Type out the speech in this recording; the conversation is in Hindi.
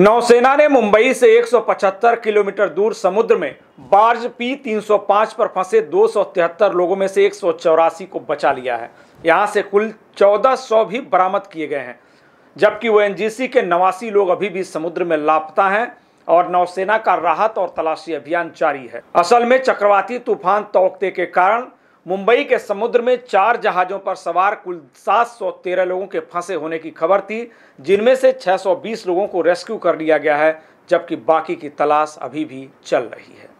नौसेना ने मुंबई से 175 किलोमीटर दूर समुद्र में बार्ज पी 305 पर फंसे दो लोगों में से एक को बचा लिया है यहां से कुल 1400 भी बरामद किए गए हैं जबकि ओ के नवासी लोग अभी भी समुद्र में लापता हैं और नौसेना का राहत और तलाशी अभियान जारी है असल में चक्रवाती तूफान तोकते के कारण मुंबई के समुद्र में चार जहाज़ों पर सवार कुल 713 लोगों के फंसे होने की खबर थी जिनमें से 620 लोगों को रेस्क्यू कर लिया गया है जबकि बाकी की तलाश अभी भी चल रही है